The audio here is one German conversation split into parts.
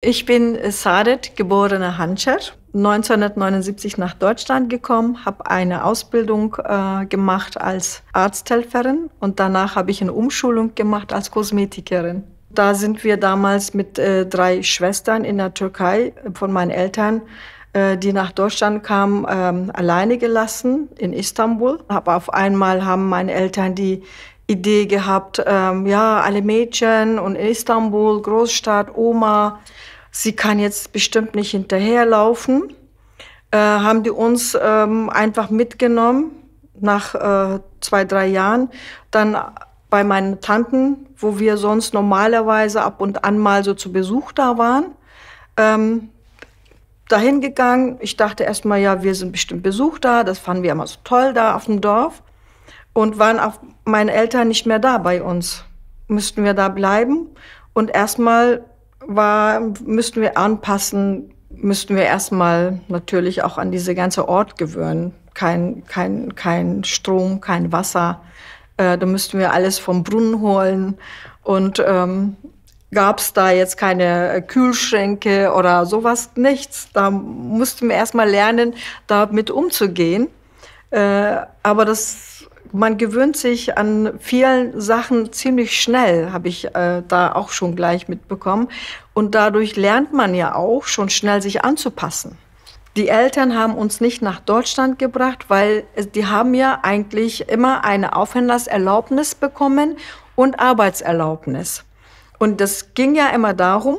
Ich bin Sadet, geborene Hanscher, 1979 nach Deutschland gekommen, habe eine Ausbildung äh, gemacht als Arzthelferin und danach habe ich eine Umschulung gemacht als Kosmetikerin. Da sind wir damals mit äh, drei Schwestern in der Türkei äh, von meinen Eltern, äh, die nach Deutschland kamen, ähm, alleine gelassen in Istanbul. Aber auf einmal haben meine Eltern die Idee gehabt, ähm, ja, alle Mädchen und Istanbul, Großstadt, Oma, sie kann jetzt bestimmt nicht hinterherlaufen. Äh, haben die uns ähm, einfach mitgenommen nach äh, zwei, drei Jahren. Dann bei meinen Tanten, wo wir sonst normalerweise ab und an mal so zu Besuch da waren. Ähm, dahin gegangen. Ich dachte erst mal, ja, wir sind bestimmt Besuch da. Das fanden wir immer so toll da auf dem Dorf und waren auch meine Eltern nicht mehr da bei uns. Müssten wir da bleiben und erstmal war, müssten wir anpassen, müssten wir erstmal natürlich auch an diese ganze Ort gewöhnen. Kein, kein, kein Strom, kein Wasser. Äh, da müssten wir alles vom Brunnen holen. Und ähm, gab es da jetzt keine äh, Kühlschränke oder sowas, nichts. Da mussten wir erstmal lernen, damit umzugehen. Äh, aber das man gewöhnt sich an vielen Sachen ziemlich schnell, habe ich äh, da auch schon gleich mitbekommen. Und dadurch lernt man ja auch schon schnell sich anzupassen. Die Eltern haben uns nicht nach Deutschland gebracht, weil die haben ja eigentlich immer eine Aufhänderserlaubnis bekommen und Arbeitserlaubnis. Und das ging ja immer darum,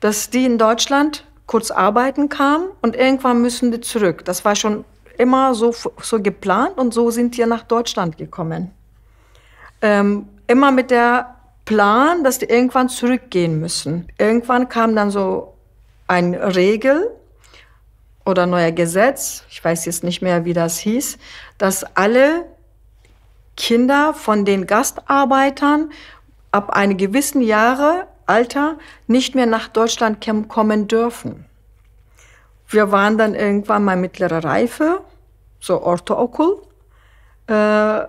dass die in Deutschland kurz arbeiten kamen und irgendwann müssen die zurück. Das war schon immer so, so geplant und so sind wir nach Deutschland gekommen. Ähm, immer mit der Plan, dass die irgendwann zurückgehen müssen. Irgendwann kam dann so ein Regel oder neuer Gesetz, ich weiß jetzt nicht mehr, wie das hieß, dass alle Kinder von den Gastarbeitern ab einem gewissen Jahre Alter nicht mehr nach Deutschland kommen dürfen. Wir waren dann irgendwann mal mittlere Reife so Orthookul. Äh,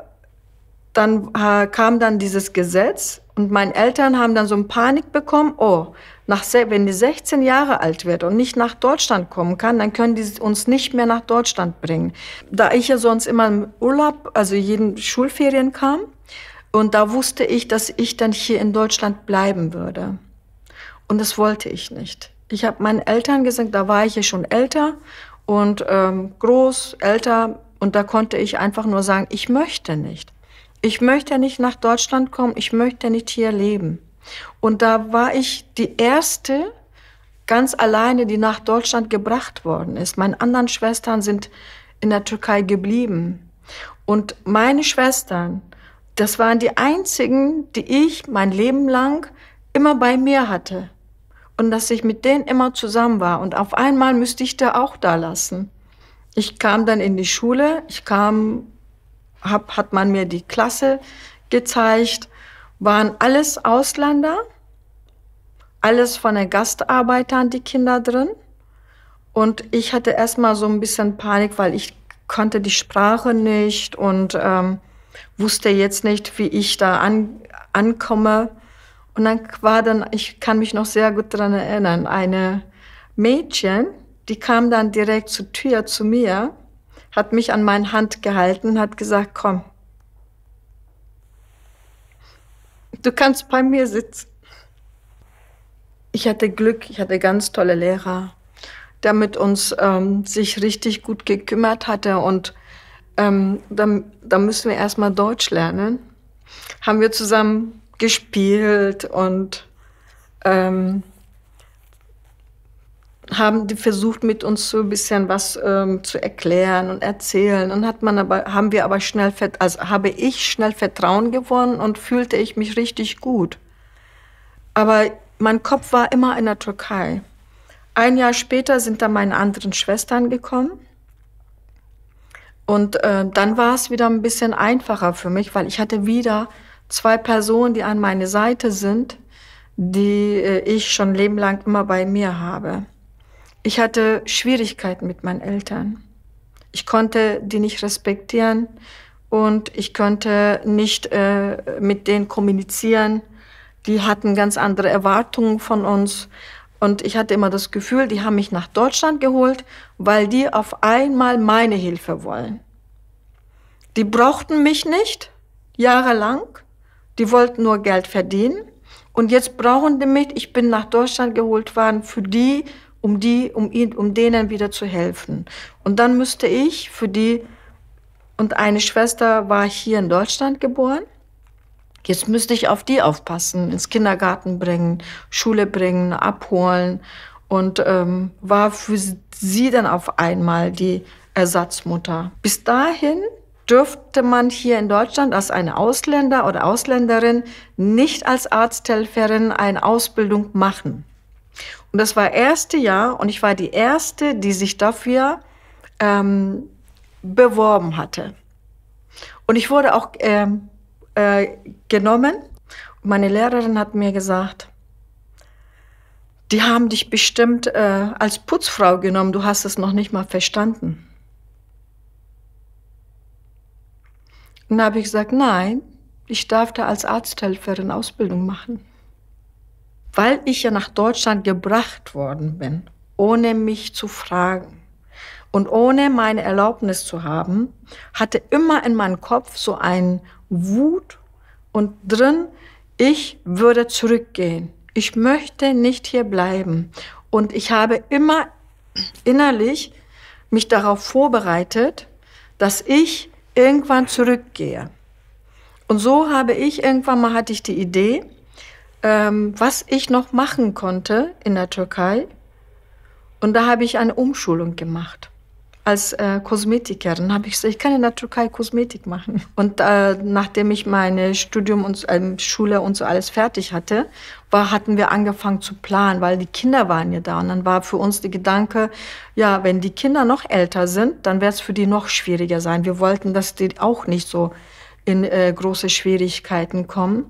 dann äh, kam dann dieses Gesetz und meine Eltern haben dann so eine Panik bekommen, oh, nach, wenn die 16 Jahre alt wird und nicht nach Deutschland kommen kann, dann können die uns nicht mehr nach Deutschland bringen. Da ich ja sonst immer im Urlaub, also jeden Schulferien kam und da wusste ich, dass ich dann hier in Deutschland bleiben würde. Und das wollte ich nicht. Ich habe meinen Eltern gesagt, da war ich ja schon älter und ähm, groß, älter. Und da konnte ich einfach nur sagen, ich möchte nicht. Ich möchte nicht nach Deutschland kommen, ich möchte nicht hier leben. Und da war ich die erste ganz alleine, die nach Deutschland gebracht worden ist. Meine anderen Schwestern sind in der Türkei geblieben. Und meine Schwestern, das waren die einzigen, die ich mein Leben lang immer bei mir hatte und dass ich mit denen immer zusammen war. Und auf einmal müsste ich da auch da lassen. Ich kam dann in die Schule, ich kam, hab, hat man mir die Klasse gezeigt, waren alles Ausländer, alles von den Gastarbeitern, die Kinder drin. Und ich hatte erstmal so ein bisschen Panik, weil ich konnte die Sprache nicht und ähm, wusste jetzt nicht, wie ich da an, ankomme. Und dann war dann, ich kann mich noch sehr gut daran erinnern, eine Mädchen, die kam dann direkt zur Tür zu mir, hat mich an meine Hand gehalten, hat gesagt, komm, du kannst bei mir sitzen. Ich hatte Glück, ich hatte ganz tolle Lehrer, der mit uns ähm, sich richtig gut gekümmert hatte und ähm, da, da müssen wir erstmal Deutsch lernen. Haben wir zusammen gespielt und ähm, haben versucht, mit uns so ein bisschen was ähm, zu erklären und erzählen. Und hat man aber, haben wir aber schnell, also habe ich schnell Vertrauen gewonnen und fühlte ich mich richtig gut. Aber mein Kopf war immer in der Türkei. Ein Jahr später sind dann meine anderen Schwestern gekommen. Und äh, dann war es wieder ein bisschen einfacher für mich, weil ich hatte wieder zwei Personen, die an meiner Seite sind, die äh, ich schon lebenlang immer bei mir habe. Ich hatte Schwierigkeiten mit meinen Eltern. Ich konnte die nicht respektieren und ich konnte nicht äh, mit denen kommunizieren. Die hatten ganz andere Erwartungen von uns. Und ich hatte immer das Gefühl, die haben mich nach Deutschland geholt, weil die auf einmal meine Hilfe wollen. Die brauchten mich nicht, jahrelang. Die wollten nur Geld verdienen. Und jetzt brauchen die mich, ich bin nach Deutschland geholt worden, für die, um die, um ihn, um denen wieder zu helfen. Und dann müsste ich für die, und eine Schwester war hier in Deutschland geboren. Jetzt müsste ich auf die aufpassen, ins Kindergarten bringen, Schule bringen, abholen und ähm, war für sie dann auf einmal die Ersatzmutter. Bis dahin dürfte man hier in Deutschland als ein Ausländer oder Ausländerin nicht als Arzthelferin eine Ausbildung machen. Und das war erste Jahr und ich war die erste, die sich dafür ähm, beworben hatte. Und ich wurde auch ähm, äh, genommen. Meine Lehrerin hat mir gesagt, die haben dich bestimmt äh, als Putzfrau genommen, du hast es noch nicht mal verstanden. Und dann habe ich gesagt, nein, ich darf da als Arzthelferin Ausbildung machen. Weil ich ja nach Deutschland gebracht worden bin, ohne mich zu fragen und ohne meine Erlaubnis zu haben, hatte immer in meinem Kopf so ein Wut und drin, ich würde zurückgehen. Ich möchte nicht hier bleiben. Und ich habe immer innerlich mich darauf vorbereitet, dass ich irgendwann zurückgehe. Und so habe ich irgendwann mal hatte ich die Idee, ähm, was ich noch machen konnte in der Türkei. Und da habe ich eine Umschulung gemacht als äh, Kosmetikerin habe ich gesagt, ich kann in der Türkei Kosmetik machen. Und äh, nachdem ich meine Studium und ähm, Schule und so alles fertig hatte, war, hatten wir angefangen zu planen, weil die Kinder waren ja da. Und dann war für uns der Gedanke, ja, wenn die Kinder noch älter sind, dann wird es für die noch schwieriger sein. Wir wollten, dass die auch nicht so in äh, große Schwierigkeiten kommen.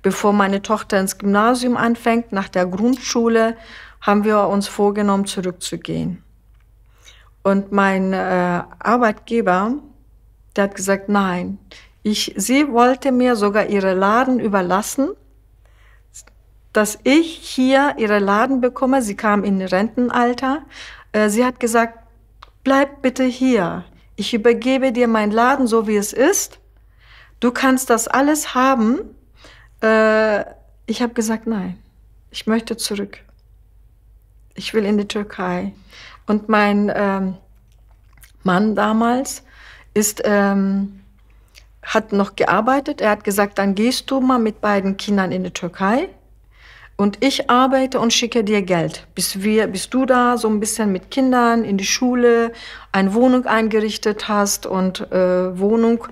Bevor meine Tochter ins Gymnasium anfängt, nach der Grundschule, haben wir uns vorgenommen, zurückzugehen. Und mein äh, Arbeitgeber, der hat gesagt, nein, ich, sie wollte mir sogar ihre Laden überlassen, dass ich hier ihre Laden bekomme. Sie kam in Rentenalter. Äh, sie hat gesagt, bleib bitte hier. Ich übergebe dir meinen Laden so, wie es ist. Du kannst das alles haben. Äh, ich habe gesagt, nein, ich möchte zurück ich will in die Türkei. Und mein ähm, Mann damals ist, ähm, hat noch gearbeitet. Er hat gesagt, dann gehst du mal mit beiden Kindern in die Türkei und ich arbeite und schicke dir Geld, bis wir, bis du da so ein bisschen mit Kindern in die Schule eine Wohnung eingerichtet hast und äh, Wohnung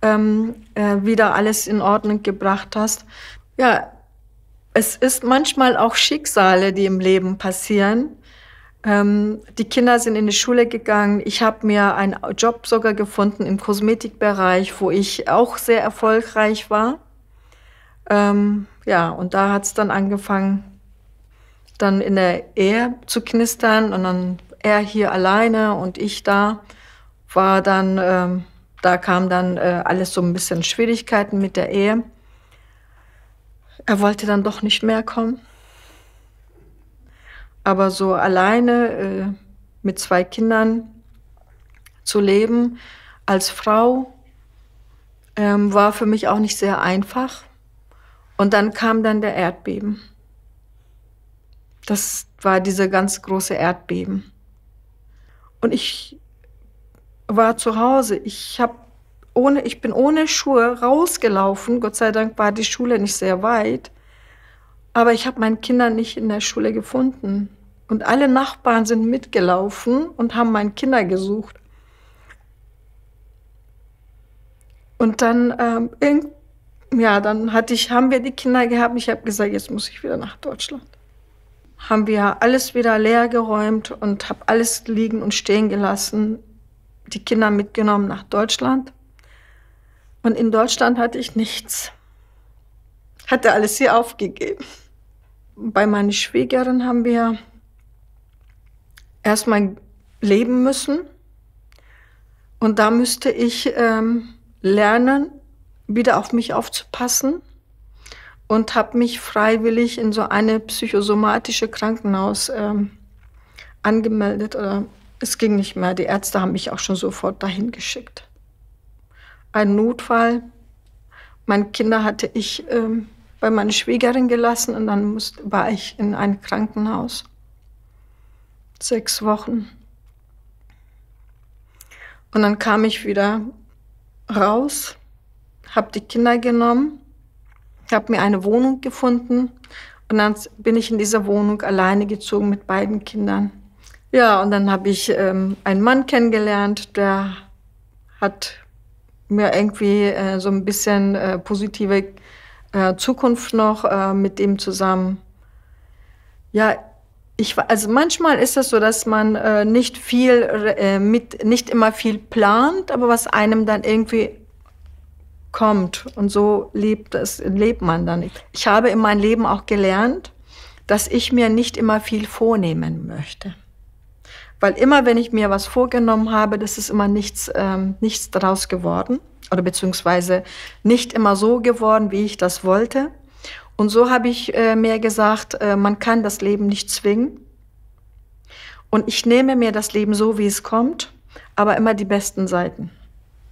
ähm, äh, wieder alles in Ordnung gebracht hast. Ja, es ist manchmal auch Schicksale, die im Leben passieren. Ähm, die Kinder sind in die Schule gegangen. Ich habe mir einen Job sogar gefunden im Kosmetikbereich, wo ich auch sehr erfolgreich war. Ähm, ja, und da hat es dann angefangen, dann in der Ehe zu knistern und dann er hier alleine und ich da war dann, ähm, da kam dann äh, alles so ein bisschen Schwierigkeiten mit der Ehe. Er wollte dann doch nicht mehr kommen. Aber so alleine äh, mit zwei Kindern zu leben als Frau ähm, war für mich auch nicht sehr einfach. Und dann kam dann der Erdbeben. Das war diese ganz große Erdbeben. Und ich war zu Hause. Ich habe ohne, ich bin ohne Schuhe rausgelaufen. Gott sei Dank war die Schule nicht sehr weit. Aber ich habe meine Kinder nicht in der Schule gefunden. Und alle Nachbarn sind mitgelaufen und haben meine Kinder gesucht. Und dann, ähm, ja, dann hatte ich, haben wir die Kinder gehabt. Ich habe gesagt, jetzt muss ich wieder nach Deutschland. Haben wir alles wieder leer geräumt und habe alles liegen und stehen gelassen. Die Kinder mitgenommen nach Deutschland. Und in Deutschland hatte ich nichts. Hatte alles hier aufgegeben. Bei meiner Schwiegerin haben wir erstmal leben müssen. Und da müsste ich ähm, lernen, wieder auf mich aufzupassen und habe mich freiwillig in so eine psychosomatische Krankenhaus ähm, angemeldet. Oder es ging nicht mehr. Die Ärzte haben mich auch schon sofort dahin geschickt ein Notfall. Meine Kinder hatte ich ähm, bei meiner Schwiegerin gelassen und dann musste, war ich in ein Krankenhaus. Sechs Wochen. Und dann kam ich wieder raus, habe die Kinder genommen, habe mir eine Wohnung gefunden und dann bin ich in dieser Wohnung alleine gezogen mit beiden Kindern. Ja, und dann habe ich ähm, einen Mann kennengelernt, der hat mir irgendwie äh, so ein bisschen äh, positive äh, Zukunft noch äh, mit dem zusammen. Ja, ich, also manchmal ist das so, dass man äh, nicht viel äh, mit, nicht immer viel plant, aber was einem dann irgendwie kommt und so lebt das lebt man dann. Ich habe in meinem Leben auch gelernt, dass ich mir nicht immer viel vornehmen möchte. Weil immer, wenn ich mir was vorgenommen habe, das ist immer nichts, ähm, nichts draus geworden oder beziehungsweise nicht immer so geworden, wie ich das wollte. Und so habe ich äh, mir gesagt, äh, man kann das Leben nicht zwingen. Und ich nehme mir das Leben so, wie es kommt, aber immer die besten Seiten.